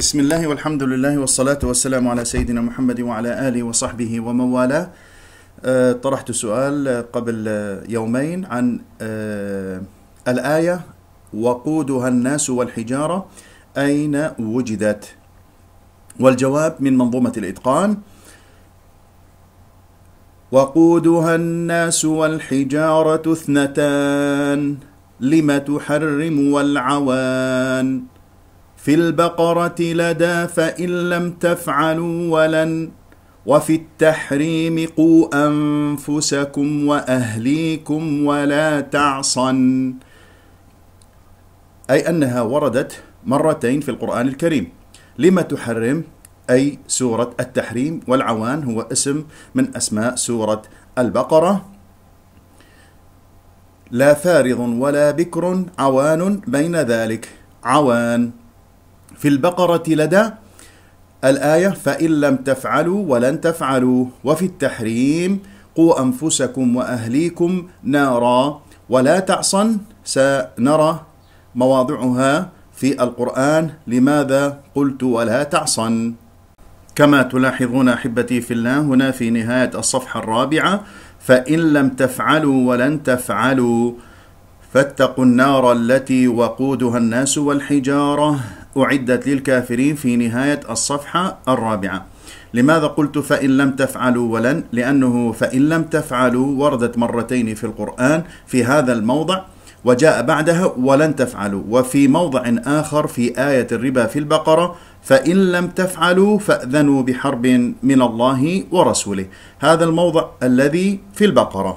بسم الله والحمد لله والصلاة والسلام على سيدنا محمد وعلى آله وصحبه ومن والاه طرحت سؤال قبل يومين عن uh, الآية وقودها الناس والحجارة أين وجدت والجواب من منظومة الإتقان وقودها الناس والحجارة اثنتان لم تحرم والعوان في البقرة لدى فإن لم تفعلوا ولن وفي التحريم قوا أنفسكم وأهليكم ولا تعصن أي أنها وردت مرتين في القرآن الكريم لما تحرم أي سورة التحريم والعوان هو اسم من أسماء سورة البقرة لا فارض ولا بكر عوان بين ذلك عوان في البقرة لدى الآية فإن لم تفعلوا ولن تفعلوا وفي التحريم قوا أنفسكم وأهليكم نارا ولا تعصن سنرى مواضعها في القرآن لماذا قلت ولا تعصن كما تلاحظون أحبتي في الله هنا في نهاية الصفحة الرابعة فإن لم تفعلوا ولن تفعلوا فاتقوا النار التي وقودها الناس والحجاره أعدت للكافرين في نهاية الصفحة الرابعة لماذا قلت فإن لم تفعلوا ولن؟ لأنه فإن لم تفعلوا وردت مرتين في القرآن في هذا الموضع وجاء بعدها ولن تفعلوا وفي موضع آخر في آية الربا في البقرة فإن لم تفعلوا فأذنوا بحرب من الله ورسوله هذا الموضع الذي في البقرة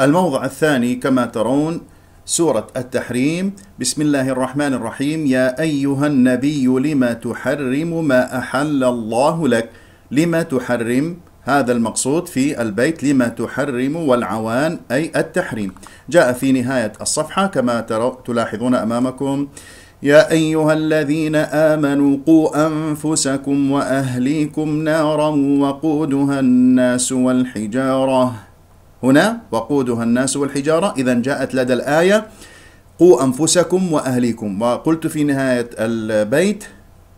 الموضع الثاني كما ترون سورة التحريم بسم الله الرحمن الرحيم يا أيها النبي لما تحرم ما أحل الله لك لما تحرم هذا المقصود في البيت لما تحرم والعوان أي التحريم جاء في نهاية الصفحة كما تلاحظون أمامكم يا أيها الذين آمنوا قوا أنفسكم وأهليكم نارا وقودها الناس والحجارة هنا وقودها الناس والحجارة إذا جاءت لدى الآية قوا أنفسكم وأهليكم وقلت في نهاية البيت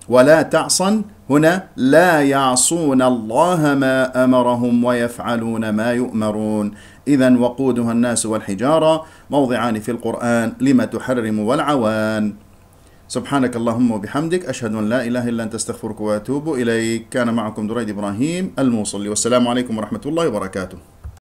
ولا تعصن هنا لا يعصون الله ما أمرهم ويفعلون ما يؤمرون إذا وقودها الناس والحجارة موضعان في القرآن لما تحرم والعوان سبحانك اللهم وبحمدك أشهد أن لا إله إلا أنت أستغفرك وأتوب إليك كان معكم دريد إبراهيم الموصلي والسلام عليكم ورحمة الله وبركاته